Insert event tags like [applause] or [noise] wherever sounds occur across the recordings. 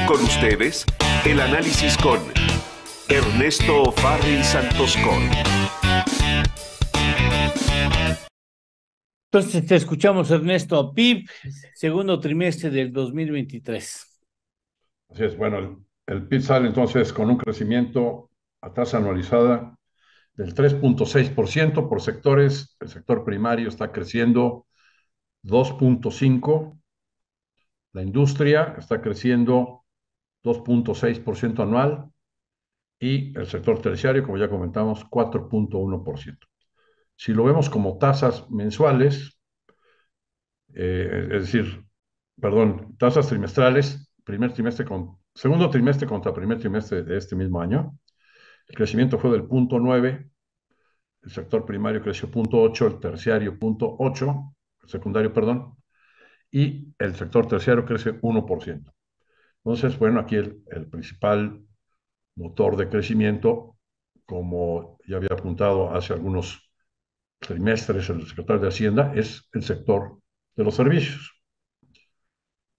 Y con ustedes, el análisis con Ernesto Santos con Entonces te escuchamos, Ernesto. PIB, segundo trimestre del 2023. Así es, bueno, el, el PIB sale entonces con un crecimiento a tasa anualizada del 3.6% por sectores. El sector primario está creciendo 2.5%. La industria está creciendo 2.6% anual y el sector terciario, como ya comentamos, 4.1%. Si lo vemos como tasas mensuales, eh, es decir, perdón, tasas trimestrales, primer trimestre con, segundo trimestre contra primer trimestre de este mismo año, el crecimiento fue del 0.9, el sector primario creció 0.8, el terciario 0.8, el secundario, perdón, y el sector terciario crece 1%. Entonces, bueno, aquí el, principal motor de crecimiento, como ya había apuntado hace algunos trimestres el secretario de Hacienda, es el sector de los servicios.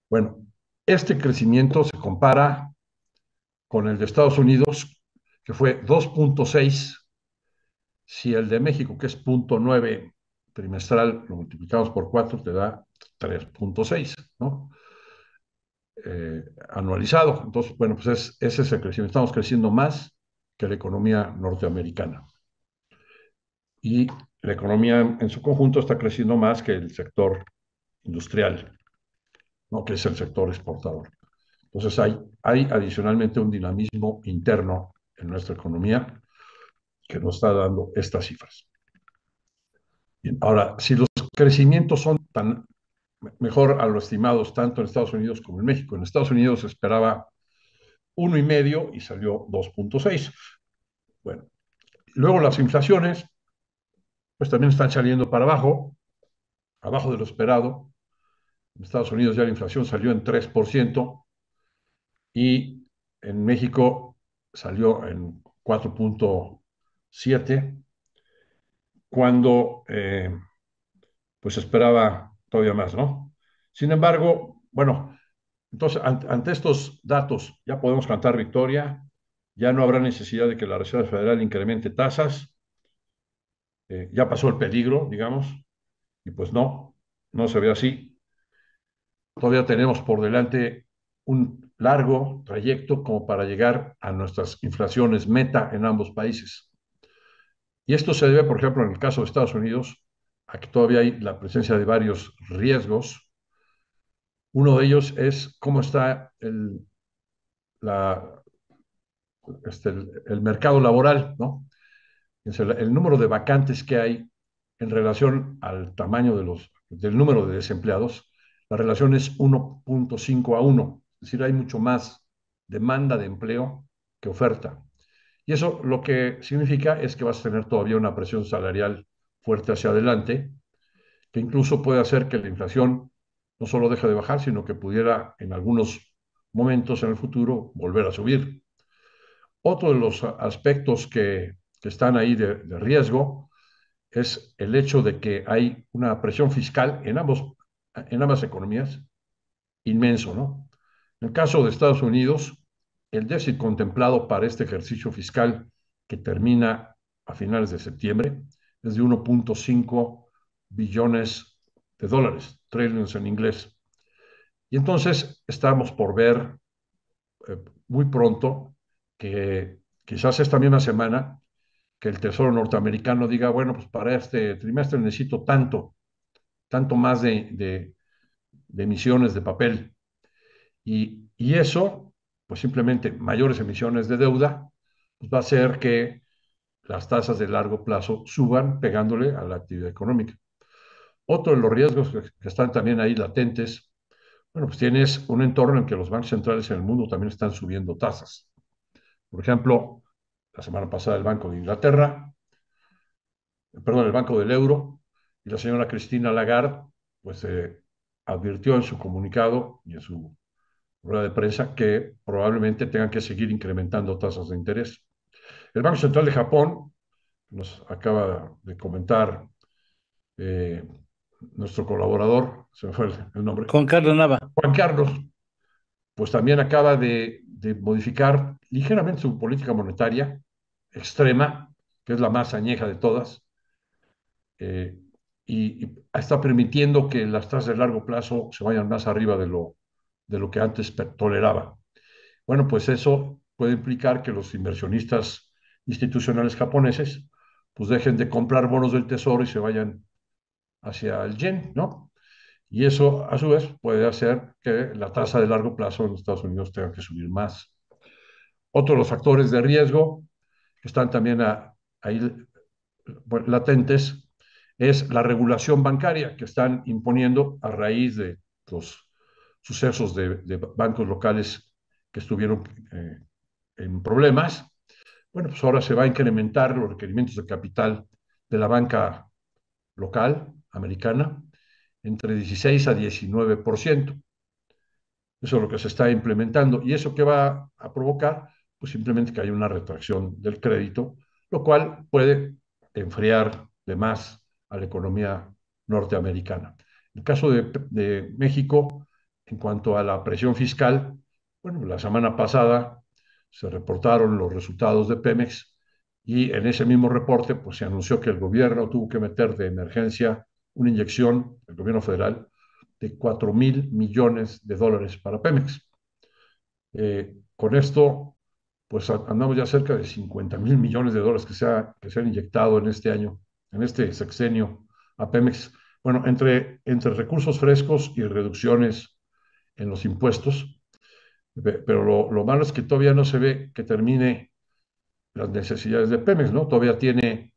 Bueno, este crecimiento se compara con el de Estados Unidos, que fue 2.6. Si el de México, que es 0.9 trimestral, lo multiplicamos por 4, te da 3.6, ¿no? Eh, anualizado. Entonces, bueno, pues es, ese es el crecimiento. Estamos creciendo más que la economía norteamericana. Y la economía en su conjunto está creciendo más que el sector industrial, ¿no? que es el sector exportador. Entonces hay, hay adicionalmente un dinamismo interno en nuestra economía que nos está dando estas cifras. ahora, si los crecimientos son tan mejor a los estimados tanto en Estados Unidos como en México. En Estados Unidos se esperaba uno y medio y salió 2.6. Bueno, luego las inflaciones, pues también están saliendo para abajo, abajo de lo esperado. En Estados Unidos ya la inflación salió en 3% y en México salió en 4.7, cuando se eh, pues esperaba todavía más, ¿no? Sin embargo, bueno, entonces ante estos datos ya podemos cantar victoria, ya no habrá necesidad de que la Reserva Federal incremente tasas, eh, ya pasó el peligro, digamos, y pues no, no se ve así. Todavía tenemos por delante un largo trayecto como para llegar a nuestras inflaciones meta en ambos países. Y esto se debe, por ejemplo, en el caso de Estados Unidos, Aquí todavía hay la presencia de varios riesgos. Uno de ellos es cómo está el, este, mercado laboral, ¿no? El, número de vacantes que hay en relación al tamaño de los, del número de desempleados, la relación es 1.5 a 1, es decir, hay mucho más demanda de empleo que oferta. Y eso lo que significa es que vas a tener todavía una presión salarial fuerte hacia adelante, que incluso puede hacer que la inflación no solo deje de bajar, sino que pudiera en algunos momentos en el futuro volver a subir. Otro de los aspectos que, están ahí de, de, riesgo es el hecho de que hay una presión fiscal en, ambos, en ambas economías inmenso, ¿no? En el caso de Estados Unidos, el déficit contemplado para este ejercicio fiscal que termina a finales de septiembre es de 1.5 billones de dólares, trillions en inglés. Y entonces estamos por ver eh, muy pronto que quizás esta misma semana que el Tesoro norteamericano diga, bueno, pues para este trimestre necesito tanto, tanto más de, emisiones de papel. Y, y, eso, pues simplemente mayores emisiones de deuda, pues va a hacer que las tasas de largo plazo suban pegándole a la actividad económica. Otro de los riesgos que están también ahí latentes, bueno, pues tienes un entorno en que los bancos centrales en el mundo también están subiendo tasas. Por ejemplo, la semana pasada el Banco de Inglaterra, perdón, el Banco del Euro y la señora Cristina Lagarde, pues eh, advirtió en su comunicado y en su rueda de prensa que probablemente tengan que seguir incrementando tasas de interés. El Banco Central de Japón nos acaba de comentar eh, nuestro colaborador, se me fue el, nombre. Juan Carlos Nava. Juan Carlos, pues también acaba de, modificar ligeramente su política monetaria extrema, que es la más añeja de todas, eh, y, está permitiendo que las tasas de largo plazo se vayan más arriba de lo, de lo que antes toleraba. Bueno, pues eso puede implicar que los inversionistas institucionales japoneses, pues dejen de comprar bonos del tesoro y se vayan hacia el yen, ¿no? Y eso, a su vez, puede hacer que la tasa de largo plazo en los Estados Unidos tenga que subir más. Otro de los factores de riesgo que están también ahí latentes es la regulación bancaria que están imponiendo a raíz de los sucesos de, bancos locales que estuvieron eh, en problemas bueno, pues ahora se va a incrementar los requerimientos de capital de la banca local americana entre 16 a 19%. Eso es lo que se está implementando. ¿Y eso que va a provocar? Pues simplemente que hay una retracción del crédito, lo cual puede enfriar de más a la economía norteamericana. En el caso de, de México, en cuanto a la presión fiscal, bueno, la semana pasada se reportaron los resultados de Pemex y en ese mismo reporte pues, se anunció que el gobierno tuvo que meter de emergencia una inyección, el gobierno federal, de 4 mil millones de dólares para Pemex. Eh, con esto, pues andamos ya cerca de 50 mil millones de dólares que se, se han inyectado en este año, en este sexenio a Pemex. Bueno, entre, entre recursos frescos y reducciones en los impuestos, pero lo, malo es que todavía no se ve que termine las necesidades de Pemex, ¿no? Todavía tiene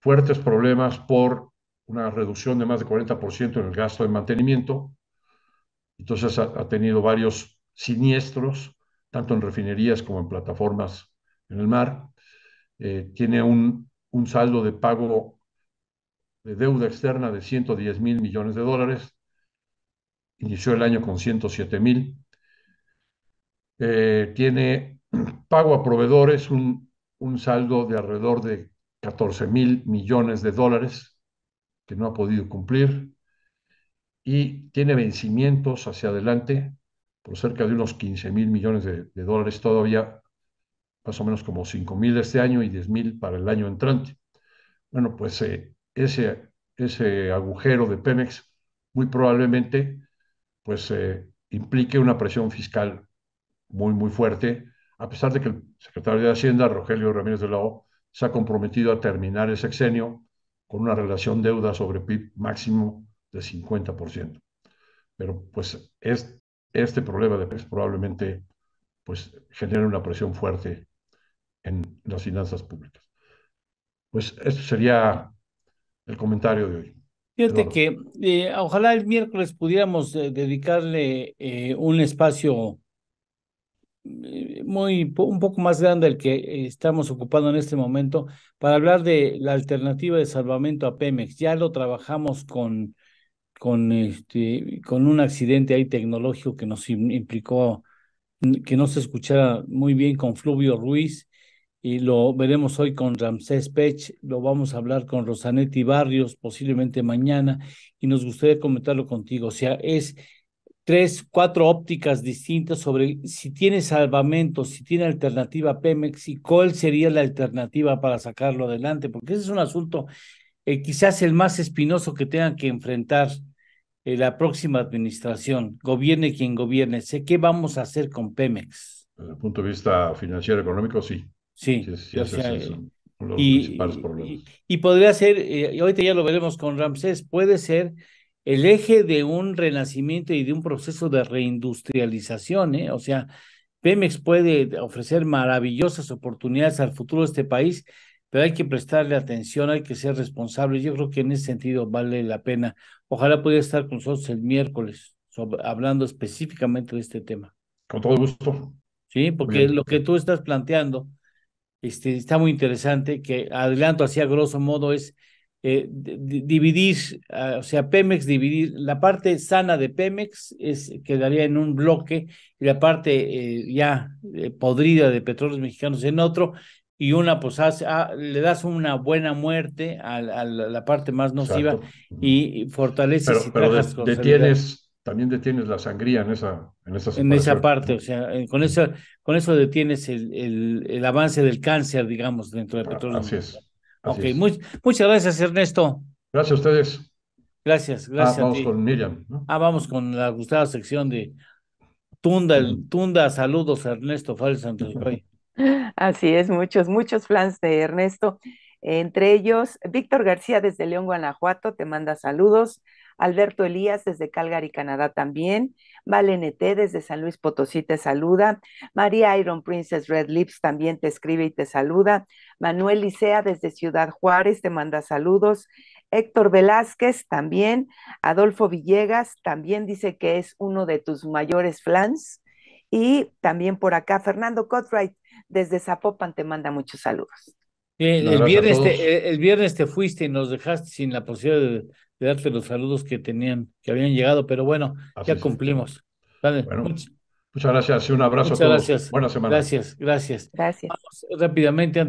fuertes problemas por una reducción de más de 40% en el gasto de mantenimiento. Entonces ha, tenido varios siniestros, tanto en refinerías como en plataformas en el mar. Eh, tiene un, un saldo de pago de deuda externa de 110 mil millones de dólares. Inició el año con 107 mil. Eh, tiene [clears throat] pago a proveedores un, saldo de alrededor de 14 mil millones de dólares que no ha podido cumplir y tiene vencimientos hacia adelante por cerca de unos 15 mil millones de, dólares todavía, más o menos como 5 mil este año y 10 mil para el año entrante. Bueno, pues eh, ese, ese agujero de Pemex muy probablemente pues eh, implique una presión fiscal muy, muy fuerte, a pesar de que el secretario de Hacienda, Rogelio Ramírez de la O, se ha comprometido a terminar ese sexenio con una relación deuda sobre PIB máximo de 50%. Pero pues es, este problema de PES probablemente pues, genera una presión fuerte en las finanzas públicas. Pues esto sería el comentario de hoy. Fíjate que eh, ojalá el miércoles pudiéramos eh, dedicarle eh, un espacio eh, muy, un poco más grande el que estamos ocupando en este momento para hablar de la alternativa de salvamento a Pemex. Ya lo trabajamos con, con, este, con un accidente ahí tecnológico que nos implicó que no se escuchara muy bien con Fluvio Ruiz y lo veremos hoy con Ramsés Pech, lo vamos a hablar con Rosanetti Barrios posiblemente mañana y nos gustaría comentarlo contigo. O sea, es tres, cuatro ópticas distintas sobre si tiene salvamento, si tiene alternativa Pemex y cuál sería la alternativa para sacarlo adelante, porque ese es un asunto eh, quizás el más espinoso que tengan que enfrentar eh, la próxima administración, gobierne quien gobierne. Sé qué vamos a hacer con Pemex. Desde el punto de vista financiero económico, sí. Sí, sí, y, y, podría ser, eh, y ahorita ya lo veremos con Ramsés, puede ser el eje de un renacimiento y de un proceso de reindustrialización, ¿eh? o sea, Pemex puede ofrecer maravillosas oportunidades al futuro de este país, pero hay que prestarle atención, hay que ser responsables. Yo creo que en ese sentido vale la pena. Ojalá pudiera estar con nosotros el miércoles hablando específicamente de este tema. Con todo gusto. Sí, porque lo que tú estás planteando este, está muy interesante, que adelanto así a grosso modo es eh, ah, o sea, Pemex, dividir, la parte sana de Pemex es, quedaría en un bloque y la parte eh, ya eh, podrida de petróleos mexicanos en otro, y una, pues ah, le das una buena muerte a, la, parte más nociva y, fortaleces. Pero, detienes, también detienes la sangría en esa En, esa, en esa parte, o sea, con, esa, con eso detienes el, el, avance del cáncer, digamos, dentro de ah, petróleo Así es ok, muchas gracias, Ernesto. Gracias a ustedes. Gracias, ah, gracias. vamos con Miriam. Ah, vamos con la gustada sección de Tunda, Tunda, saludos Ernesto Fal [laughs] Así es, muchos, muchos fans de Ernesto. Entre ellos, Víctor García desde León, Guanajuato, te manda saludos. Alberto Elías desde Calgary, Canadá también. Valenete desde San Luis Potosí te saluda. María Iron Princess Red Lips también te escribe y te saluda. Manuel Licea desde Ciudad Juárez te manda saludos. Héctor Velázquez también. Adolfo Villegas también dice que es uno de tus mayores fans, Y también por acá, Fernando Cotwright desde Zapopan te manda muchos saludos. Eh, el, viernes te, eh, el viernes te fuiste y nos dejaste sin la posibilidad de, darte los saludos que tenían, que habían llegado, pero bueno, ya cumplimos. muchas, gracias y un abrazo muchas todos. Gracias. buenas semanas. Gracias, gracias. Gracias. rápidamente